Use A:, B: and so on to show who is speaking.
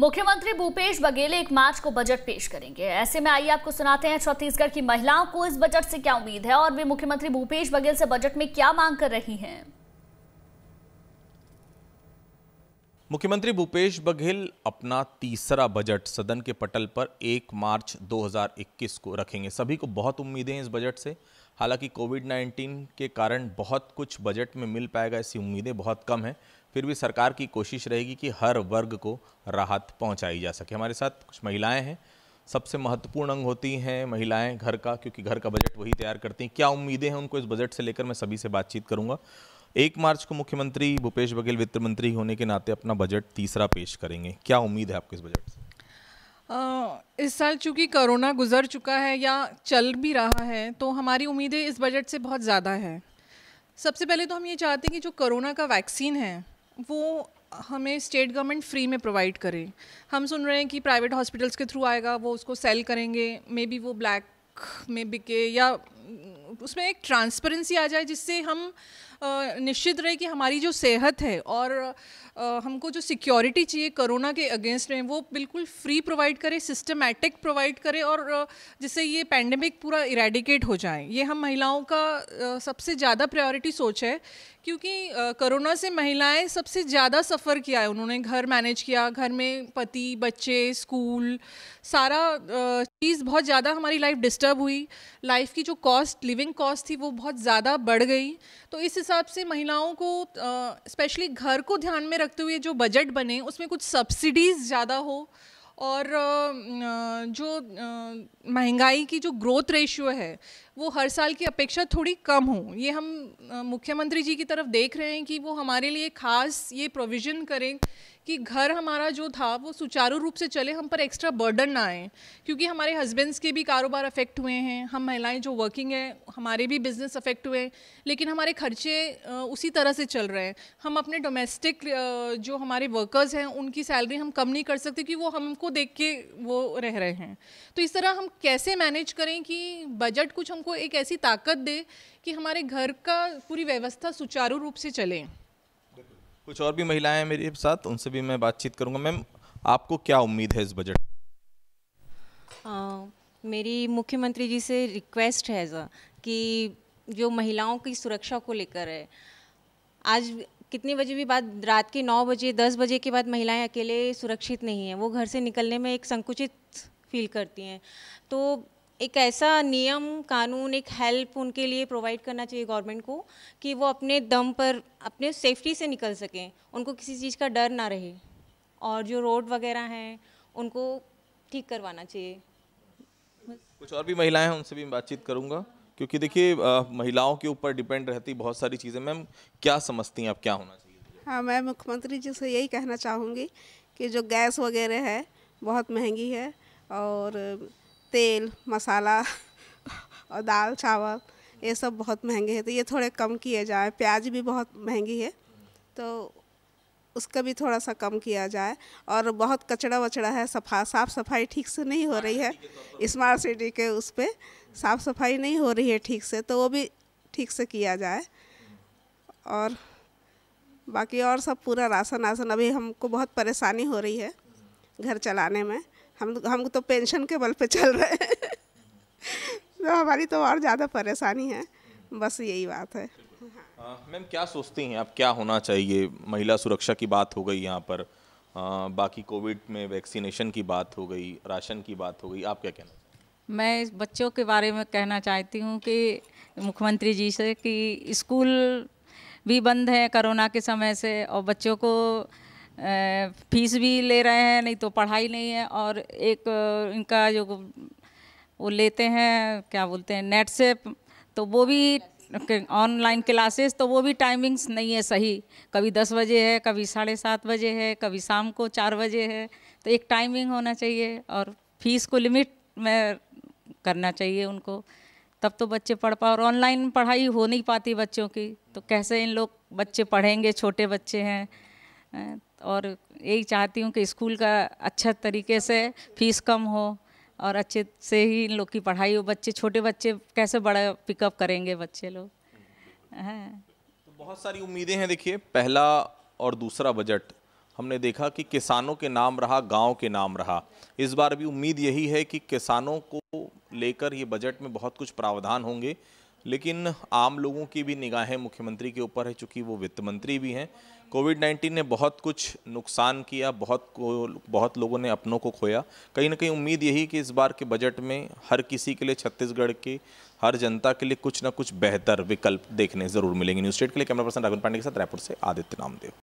A: मुख्यमंत्री भूपेश बघेल एक मार्च को बजट पेश करेंगे ऐसे में आइए आपको सुनाते हैं छत्तीसगढ़ की महिलाओं को इस बजट से क्या उम्मीद है और वे मुख्यमंत्री भूपेश बघेल से बजट में क्या मांग कर रही हैं
B: मुख्यमंत्री भूपेश बघेल अपना तीसरा बजट सदन के पटल पर 1 मार्च 2021 को रखेंगे सभी को बहुत उम्मीदें हैं इस बजट से हालांकि कोविड 19 के कारण बहुत कुछ बजट में मिल पाएगा ऐसी उम्मीदें बहुत कम हैं फिर भी सरकार की कोशिश रहेगी कि हर वर्ग को राहत पहुंचाई जा सके हमारे साथ कुछ महिलाएं हैं सबसे महत्वपूर्ण अंग होती हैं महिलाएं घर का क्योंकि घर का बजट वही तैयार करती हैं क्या उम्मीदें हैं उनको इस बजट से लेकर मैं सभी से बातचीत करूँगा एक मार्च को मुख्यमंत्री भूपेश बघेल वित्त मंत्री होने के नाते अपना बजट तीसरा पेश करेंगे क्या उम्मीद है आपको इस बजट
A: से इस साल चूँकि कोरोना गुजर चुका है या चल भी रहा है तो हमारी उम्मीदें इस बजट से बहुत ज़्यादा है सबसे पहले तो हम ये चाहते हैं कि जो कोरोना का वैक्सीन है वो हमें स्टेट गवर्नमेंट फ्री में प्रोवाइड करे हम सुन रहे हैं कि प्राइवेट हॉस्पिटल्स के थ्रू आएगा वो उसको सेल करेंगे मे बी वो ब्लैक में बिके या उसमें एक ट्रांसपेरेंसी आ जाए जिससे हम निश्चित रहे कि हमारी जो सेहत है और हमको जो सिक्योरिटी चाहिए कोरोना के अगेंस्ट में वो बिल्कुल फ्री प्रोवाइड करे सिस्टमेटिक प्रोवाइड करे और जिससे ये पैंडमिक पूरा इरेडिकेट हो जाए ये हम महिलाओं का सबसे ज़्यादा प्रायोरिटी सोच है क्योंकि कोरोना से महिलाएं सबसे ज़्यादा सफ़र किया है उन्होंने घर मैनेज किया घर में पति बच्चे स्कूल सारा चीज़ बहुत ज़्यादा हमारी लाइफ डिस्टर्ब हुई लाइफ की जो कॉस्ट लिविंग कॉस्ट थी वो बहुत ज़्यादा बढ़ गई तो इस हिसाब से महिलाओं को स्पेशली घर को ध्यान में रखते हुए जो बजट बने उसमें कुछ सब्सिडीज़ ज़्यादा हो और जो महंगाई की जो ग्रोथ रेशियो है वो हर साल की अपेक्षा थोड़ी कम हो ये हम मुख्यमंत्री जी की तरफ देख रहे हैं कि वो हमारे लिए खास ये प्रोविज़न करें कि घर हमारा जो था वो सुचारू रूप से चले हम पर एक्स्ट्रा बर्डन ना आए क्योंकि हमारे हस्बैंड्स के भी कारोबार अफेक्ट हुए हैं हम महिलाएं जो वर्किंग हैं हमारे भी बिजनेस अफेक्ट हुए हैं लेकिन हमारे खर्चे उसी तरह से चल रहे हैं हम अपने डोमेस्टिक जो हमारे वर्कर्स हैं उनकी सैलरी हम कम नहीं कर सकते कि वो हमको देख के वो रह रहे हैं तो इस तरह हम कैसे मैनेज करें कि बजट कुछ हम हमको एक ऐसी ताकत दे कि हमारे घर का पूरी व्यवस्था सुचारू रूप
C: से चले
B: कुछ और भी महिलाएं हैं मेरे साथ उनसे भी मैं बातचीत करूंगा मैम आपको क्या उम्मीद है इस बजट
C: मेरी मुख्यमंत्री जी से रिक्वेस्ट है सर कि जो महिलाओं की सुरक्षा को लेकर है आज कितने बजे भी बात रात के नौ बजे दस बजे के बाद महिलाएं अकेले सुरक्षित नहीं हैं वो घर से निकलने में एक संकुचित फील करती हैं तो एक ऐसा नियम कानून एक हेल्प उनके लिए प्रोवाइड करना चाहिए गवर्नमेंट को कि वो अपने दम पर अपने सेफ्टी से निकल सकें उनको किसी चीज़ का डर ना रहे और जो रोड वगैरह हैं उनको ठीक करवाना चाहिए
B: कुछ और भी महिलाएं हैं उनसे भी बातचीत करूंगा क्योंकि देखिए महिलाओं के ऊपर डिपेंड रहती बहुत सारी चीज़ें मैम क्या समझती हैं आप क्या होना चाहिए
D: हाँ मैं मुख्यमंत्री जी से यही कहना चाहूँगी कि जो गैस वगैरह है बहुत महंगी है और तेल मसाला और दाल चावल ये सब बहुत महंगे हैं तो ये थोड़े कम किए जाए प्याज भी बहुत महंगी है तो उसका भी थोड़ा सा कम किया जाए और बहुत कचड़ा वचड़ा है सफा साफ़ सफाई ठीक से नहीं हो रही है स्मार्ट सिटी के उस पर साफ़ सफाई नहीं हो रही है ठीक से तो वो भी ठीक से किया जाए और बाकी और सब पूरा राशन आसन अभी हमको बहुत परेशानी हो रही है घर चलाने में हम हम तो पेंशन के बल पे चल रहे हैं तो हमारी तो और ज़्यादा परेशानी है बस यही बात है
B: हाँ। मैम क्या सोचती हैं आप क्या होना चाहिए महिला सुरक्षा की बात हो गई यहाँ पर आ, बाकी कोविड में वैक्सीनेशन की बात हो गई राशन की बात हो गई आप क्या कहना
C: मैं इस बच्चों के बारे में कहना चाहती हूँ कि मुख्यमंत्री जी से कि स्कूल भी बंद है कोरोना के समय से और बच्चों को फीस भी ले रहे हैं नहीं तो पढ़ाई नहीं है और एक इनका जो वो लेते हैं क्या बोलते हैं नेट से तो वो भी ऑनलाइन क्लासेस तो वो भी टाइमिंग्स नहीं है सही कभी दस बजे है कभी साढ़े सात बजे है कभी शाम को चार बजे है तो एक टाइमिंग होना चाहिए और फीस को लिमिट में करना चाहिए उनको तब तो बच्चे पढ़ पाओ और ऑनलाइन पढ़ाई हो नहीं पाती बच्चों की तो कैसे इन लोग बच्चे पढ़ेंगे छोटे बच्चे हैं और यही चाहती हूँ कि स्कूल का अच्छा तरीके से फीस कम हो और अच्छे से ही इन लोग की पढ़ाई हो बच्चे छोटे बच्चे कैसे बड़ा पिकअप करेंगे बच्चे लोग हाँ। तो
B: बहुत सारी उम्मीदें हैं देखिए पहला और दूसरा बजट हमने देखा कि किसानों के नाम रहा गांव के नाम रहा इस बार भी उम्मीद यही है कि किसानों को लेकर ये बजट में बहुत कुछ प्रावधान होंगे लेकिन आम लोगों की भी निगाहें मुख्यमंत्री के ऊपर है चूँकि वो वित्त मंत्री भी हैं कोविड नाइन्टीन ने बहुत कुछ नुकसान किया बहुत को बहुत लोगों ने अपनों को खोया कहीं ना कहीं उम्मीद यही कि इस बार के बजट में हर किसी के लिए छत्तीसगढ़ के हर जनता के लिए कुछ ना कुछ बेहतर विकल्प देखने ज़रूर मिलेंगे न्यूज़ स्टेट के लिए कैमरा पर्सन राघुन पांडे के साथ रायपुर से आदित्य नामदेव